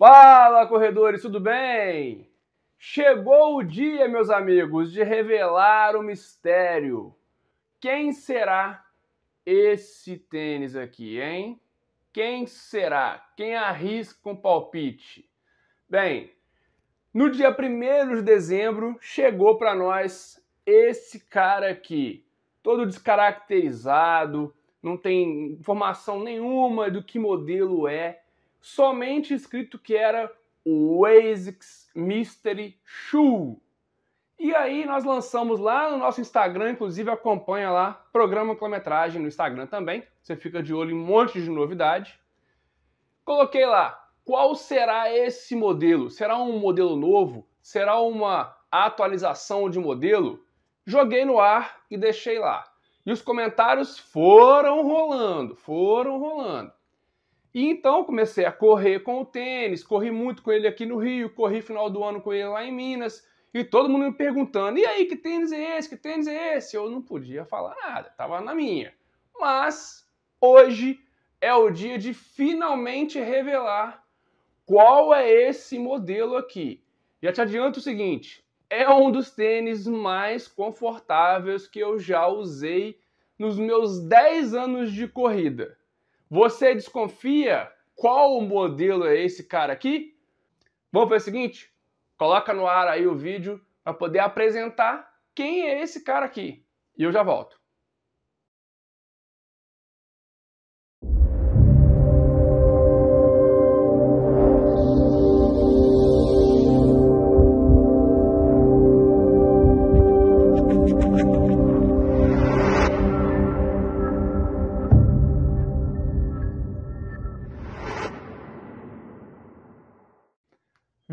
Fala, corredores, tudo bem? Chegou o dia, meus amigos, de revelar o mistério. Quem será esse tênis aqui, hein? Quem será? Quem arrisca um palpite? Bem, no dia 1 de dezembro chegou para nós esse cara aqui, todo descaracterizado, não tem informação nenhuma do que modelo é somente escrito que era o ASICS Mystery Shoe. E aí nós lançamos lá no nosso Instagram, inclusive acompanha lá, programa quilometragem no Instagram também. Você fica de olho em um monte de novidade. Coloquei lá, qual será esse modelo? Será um modelo novo? Será uma atualização de modelo? Joguei no ar e deixei lá. E os comentários foram rolando, foram rolando. E então comecei a correr com o tênis, corri muito com ele aqui no Rio, corri final do ano com ele lá em Minas, e todo mundo me perguntando: e aí, que tênis é esse? Que tênis é esse? Eu não podia falar nada, tava na minha. Mas hoje é o dia de finalmente revelar qual é esse modelo aqui. Já te adianto o seguinte: é um dos tênis mais confortáveis que eu já usei nos meus 10 anos de corrida. Você desconfia qual modelo é esse cara aqui? Vamos fazer o seguinte? Coloca no ar aí o vídeo para poder apresentar quem é esse cara aqui. E eu já volto.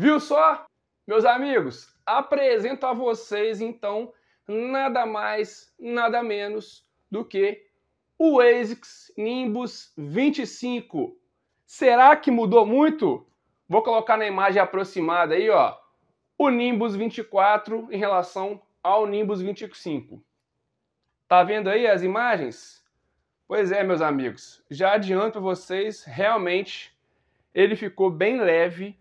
Viu só? Meus amigos, apresento a vocês então nada mais, nada menos do que o ASICS Nimbus 25. Será que mudou muito? Vou colocar na imagem aproximada aí, ó, o Nimbus 24 em relação ao Nimbus 25. Tá vendo aí as imagens? Pois é, meus amigos, já adianto vocês, realmente ele ficou bem leve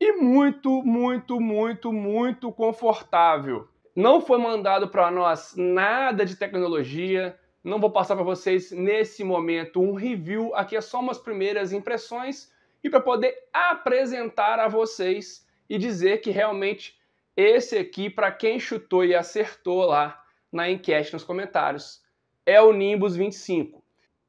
e muito, muito, muito, muito confortável. Não foi mandado para nós nada de tecnologia. Não vou passar para vocês nesse momento um review. Aqui é só umas primeiras impressões e para poder apresentar a vocês e dizer que realmente esse aqui, para quem chutou e acertou lá na enquete nos comentários, é o Nimbus 25.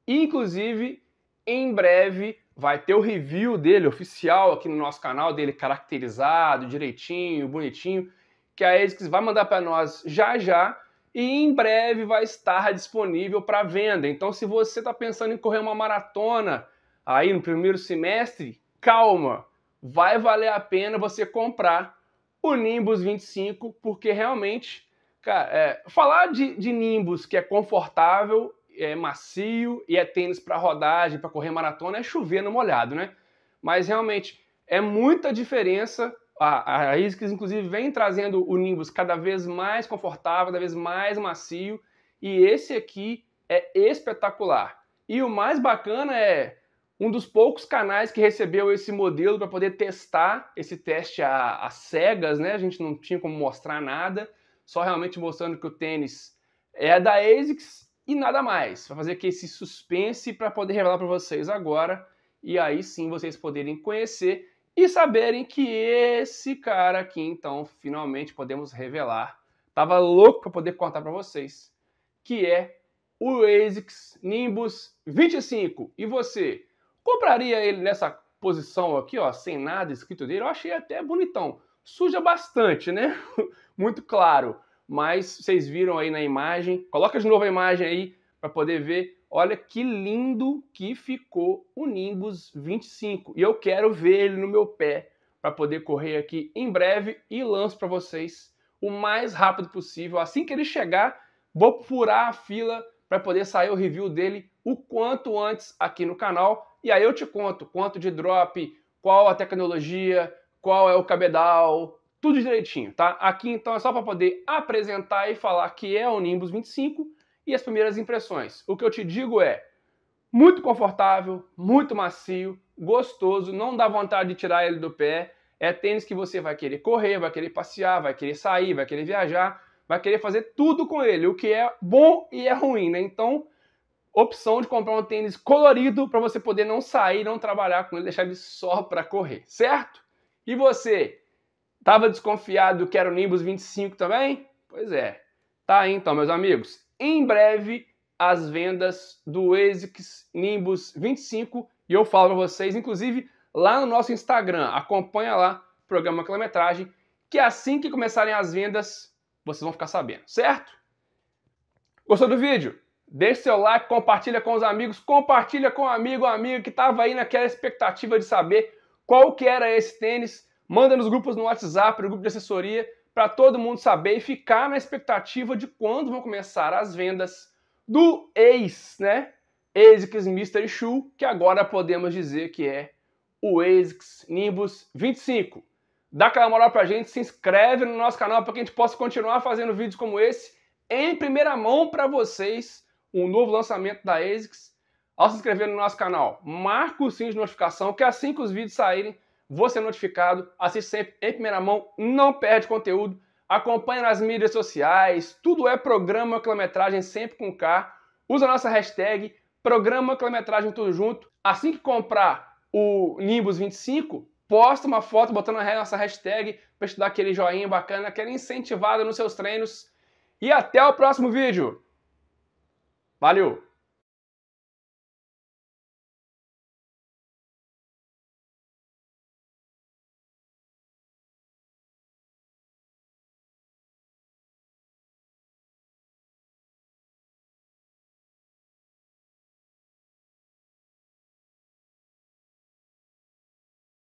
Inclusive, em breve Vai ter o review dele oficial aqui no nosso canal, dele caracterizado, direitinho, bonitinho, que a ASICS vai mandar para nós já já e em breve vai estar disponível para venda. Então, se você está pensando em correr uma maratona aí no primeiro semestre, calma, vai valer a pena você comprar o Nimbus 25, porque realmente, cara, é, falar de, de Nimbus que é confortável é macio e é tênis para rodagem, para correr maratona, é chover no molhado, né? Mas realmente é muita diferença. A, a ASICS, inclusive, vem trazendo o Nimbus cada vez mais confortável, cada vez mais macio. E esse aqui é espetacular. E o mais bacana é um dos poucos canais que recebeu esse modelo para poder testar esse teste a cegas, né? A gente não tinha como mostrar nada, só realmente mostrando que o tênis é da ASICS e nada mais. Vai fazer aqui esse suspense para poder revelar para vocês agora e aí sim vocês poderem conhecer e saberem que esse cara aqui, então, finalmente podemos revelar. Tava louco para poder contar para vocês que é o ASICS Nimbus 25. E você compraria ele nessa posição aqui, ó, sem nada escrito dele? Eu achei até bonitão. Suja bastante, né? Muito claro mas vocês viram aí na imagem. Coloca de novo a imagem aí para poder ver. Olha que lindo que ficou o Nimbus 25. E eu quero ver ele no meu pé para poder correr aqui em breve e lanço para vocês o mais rápido possível. Assim que ele chegar, vou furar a fila para poder sair o review dele o quanto antes aqui no canal. E aí eu te conto quanto de drop, qual a tecnologia, qual é o cabedal, tudo direitinho, tá? Aqui então é só para poder apresentar e falar que é o Nimbus 25 e as primeiras impressões. O que eu te digo é muito confortável, muito macio, gostoso, não dá vontade de tirar ele do pé. É tênis que você vai querer correr, vai querer passear, vai querer sair, vai querer viajar, vai querer fazer tudo com ele, o que é bom e é ruim, né? Então, opção de comprar um tênis colorido para você poder não sair, não trabalhar com ele, deixar ele só para correr, certo? E você, Tava desconfiado que era o Nimbus 25 também? Pois é. Tá aí então, meus amigos. Em breve, as vendas do ASICS Nimbus 25 e eu falo para vocês, inclusive, lá no nosso Instagram. Acompanha lá o programa Quilometragem, que assim que começarem as vendas, vocês vão ficar sabendo, certo? Gostou do vídeo? Deixe seu like, compartilha com os amigos, compartilha com um amigo, um amigo que estava aí naquela expectativa de saber qual que era esse tênis. Manda nos grupos no WhatsApp, no grupo de assessoria, para todo mundo saber e ficar na expectativa de quando vão começar as vendas do ex, né? ASICS Mystery Shoe, que agora podemos dizer que é o ASICS Nimbus 25. Dá aquela moral pra gente, se inscreve no nosso canal para que a gente possa continuar fazendo vídeos como esse em primeira mão para vocês, um novo lançamento da ASICS. Ao se inscrever no nosso canal, marca o sininho de notificação, que assim que os vídeos saírem, você é notificado, assiste sempre em primeira mão, não perde conteúdo, acompanha nas mídias sociais, tudo é programa quilometragem sempre com K. Usa a nossa hashtag programa quilometragem tudo junto. Assim que comprar o Nimbus 25, posta uma foto botando a nossa hashtag para te dar aquele joinha bacana, aquela incentivada nos seus treinos. E até o próximo vídeo. Valeu!